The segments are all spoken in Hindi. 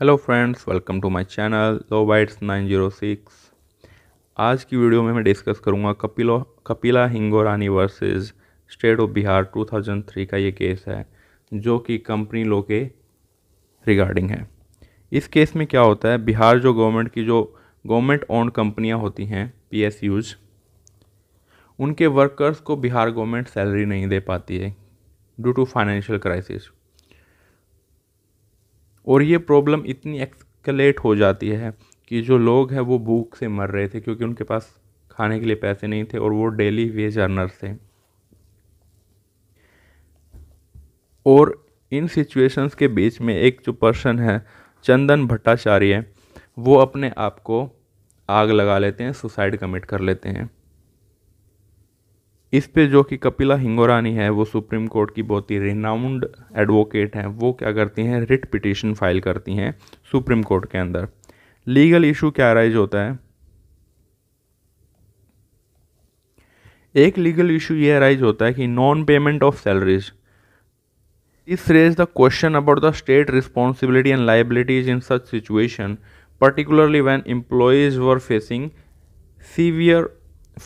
hello friends welcome to my channel law bytes 906 आज की वीडियो में मैं डिस्कस करूंगा कपिलो Kapila Hingorani versus state of Bihar 2003 का ये केस है जो कि कंपनी लो के रिगार्डिंग है इस केस में क्या होता है बिहार जो गवर्नमेंट की जो गवर्नमेंट ओन्ड कंपनियां होती हैं पी उनके वर्कर्स को बिहार गवर्नमेंट सैलरी नहीं दे पाती है ड्यू टू फाइनेंशियल क्राइसिस और ये प्रॉब्लम इतनी एक्सकलेट हो जाती है कि जो लोग हैं वो भूख से मर रहे थे क्योंकि उनके पास खाने के लिए पैसे नहीं थे और वो डेली वेज अर्नर थे और इन सिचुएशंस के बीच में एक जो पर्सन है चंदन भट्टाचार्य वो अपने आप को आग लगा लेते हैं सुसाइड कमिट कर लेते हैं इस पे जो कि कपिला हिंगोरानी है वो सुप्रीम कोर्ट की बहुत ही रिनाउंड एडवोकेट हैं वो क्या करती हैं रिट पिटिशन फाइल करती हैं सुप्रीम कोर्ट के अंदर लीगल इशू क्या राइज होता है एक लीगल इशू ये राइज होता है कि non payment of salaries is raise the question about the state responsibility and liabilities in such situation particularly when employees were facing severe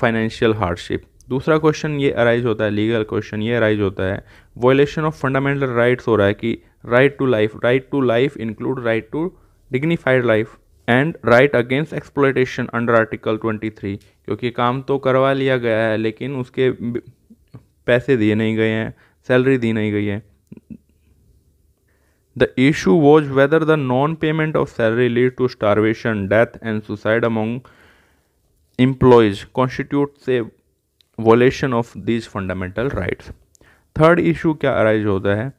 financial hardship दूसरा क्वेश्चन ये अराइज होता है लीगल क्वेश्चन ये अराइज होता है वॉयलेशन ऑफ फंडामेंटल राइट्स हो रहा है कि right to life right to life include right to dignified life and right against exploitation under article 23 क्योंकि काम तो करवा लिया गया है लेकिन उसके पैसे दिए नहीं गए हैं सैलरी दी नहीं गई है the issue was whether the non payment of salary lead to starvation death and suicide among employees constitute से violation of these fundamental rights third issue क्या अराइज होता है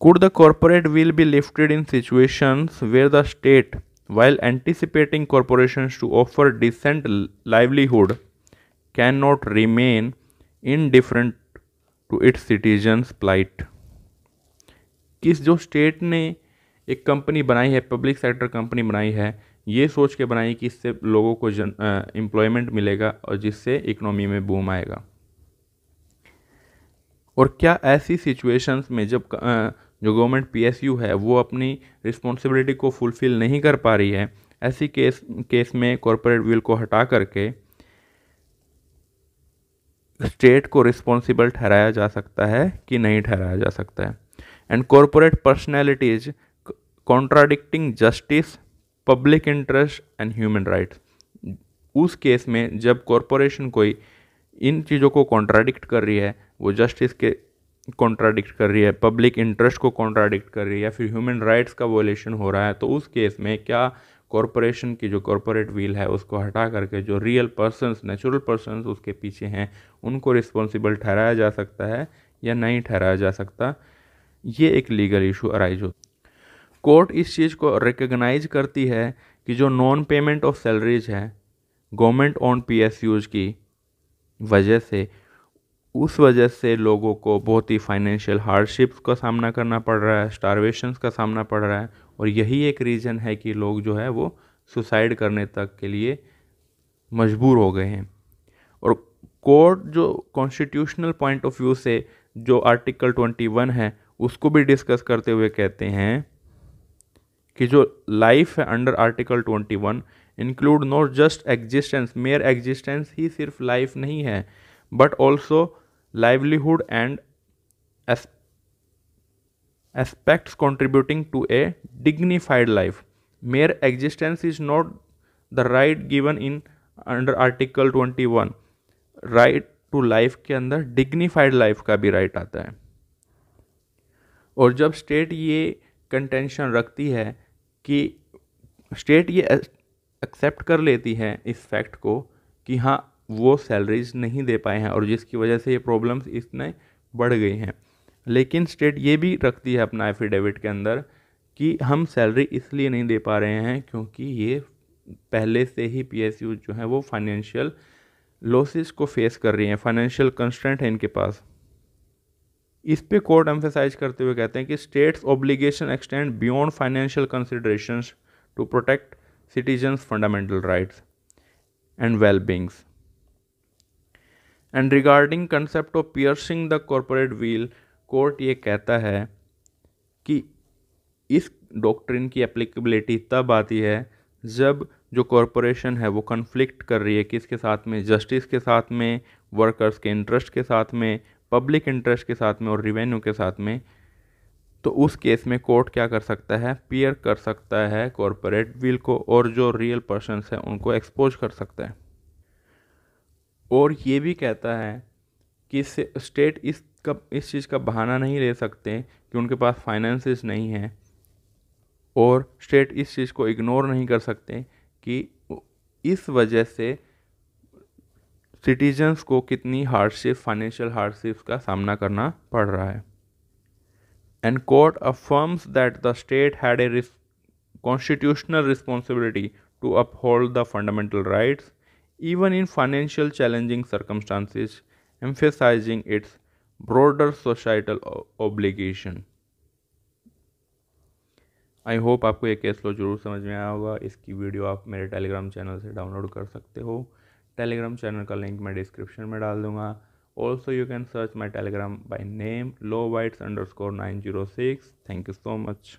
could the corporate veil be lifted in situation where the state while anticipating corporation to offer decent livelihood can not remain indifferent to its citizen plight किस जो स्टेट ने एक कंपनी बनाई है पब्लिक सेक्टर कंपनी बनाई है ये सोच के बनाई कि इससे लोगों को जन एम्प्लॉयमेंट मिलेगा और जिससे इकोनॉमी में बूम आएगा और क्या ऐसी सिचुएशंस में जब जो गवर्नमेंट पीएसयू है वो अपनी रिस्पॉन्सिबिलिटी को फुलफ़िल नहीं कर पा रही है ऐसी केस केस में कॉरपोरेट विल को हटा करके स्टेट को रिस्पॉन्सिबल ठहराया जा सकता है कि नहीं ठहराया जा सकता है and corporate personalities contradicting justice public interest and human rights उस केस में जब कॉरपोरेशन कोई इन चीज़ों को कॉन्ट्राडिक्ट कर रही है वो जस्टिस के कॉन्ट्राडिक्ट कर रही है पब्लिक इंटरेस्ट को कॉन्ट्राडिक्ट कर रही है या फिर ह्यूमन राइट्स का वोलेशन हो रहा है तो उस केस में क्या कॉरपोरेशन की जो कॉरपोरेट व्हील है उसको हटा करके जो रियल पर्सनस नेचुरल पर्सनस उसके पीछे हैं उनको रिस्पॉन्सिबल ठहराया जा सकता है या नहीं ठहराया जा सकता ये एक लीगल इशू अराइज होता कोर्ट इस चीज़ को रिकग्नाइज करती है कि जो नॉन पेमेंट ऑफ सैलरीज है government on P S Us की वजह से उस वजह से लोगों को बहुत ही फाइनेंशियल हार्डशिप्स का सामना करना पड़ रहा है स्टारवेशन का सामना पड़ रहा है और यही एक रीज़न है कि लोग जो है वो सुसाइड करने तक के लिए मजबूर हो गए हैं और कोर्ट जो कॉन्स्टिट्यूशनल पॉइंट ऑफ व्यू से जो आर्टिकल ट्वेंटी वन है उसको भी डिस्कस करते हुए कहते हैं कि जो लाइफ है under article twenty one include not just existence mere existence ही सिर्फ लाइफ नहीं है but also livelihood and aspects contributing to a dignified life mere existence is not the right given in under article twenty one right to life के अंदर डिग्निफाइड लाइफ का भी राइट आता है और जब स्टेट ये कंटेंशन रखती है कि स्टेट ये एक्सेप्ट कर लेती है इस फैक्ट को कि हाँ वो सैलरीज नहीं दे पाए हैं और जिसकी वजह से ये प्रॉब्लम्स इतने बढ़ गई हैं लेकिन स्टेट ये भी रखती है अपना एफिडेविट के अंदर कि हम सैलरी इसलिए नहीं दे पा रहे हैं क्योंकि ये पहले से ही पी जो है वो फाइनेंशियल लॉसेस को फेस कर रही हैं फाइनेंशियल कंस्टेंट है इनके पास इस पे कोर्ट एम्फेसाइज करते हुए कहते हैं कि state's obligation extend beyond financial consideration to protect citizen fundamental rights and well beings and regarding concept of piercing the corporate veil court ये कहता है कि इस डॉक्ट्रिन की एप्लीकेबिलिटी तब आती है जब जो कॉरपोरेशन है वो कन्फ्लिक्ट कर रही है किसके साथ में जस्टिस के साथ में वर्कर्स के इंटरेस्ट के साथ में पब्लिक इंटरेस्ट के साथ में और रिवेन्यू के साथ में तो उस केस में कोर्ट क्या कर सकता है पियर कर सकता है कॉरपोरेट विल को और जो रियल पर्सनस हैं उनको एक्सपोज कर सकता है और ये भी कहता है कि स्टेट इस कब इस चीज़ का बहाना नहीं ले सकते कि उनके पास फाइनेंसिस नहीं हैं और स्टेट इस चीज़ को इग्नोर नहीं कर सकते कि इस वजह से सिटीजन्स को कितनी हार्डशिप फाइनेंशियल हार्डशिप्स का सामना करना पड़ रहा है and court affirms that the state had a constitutional responsibility to uphold the fundamental rights even in financial challenging circumstances emphasizing its broader societal obligation I hope आपको ये केस लो जरूर समझ में आया होगा इसकी वीडियो आप मेरे टेलीग्राम चैनल से डाउनलोड कर सकते हो टेलीग्राम चैनल का लिंक मैं डिस्क्रिप्शन में डाल दूंगा also you can search my Telegram by name low whites underscore nine zero six thank you so much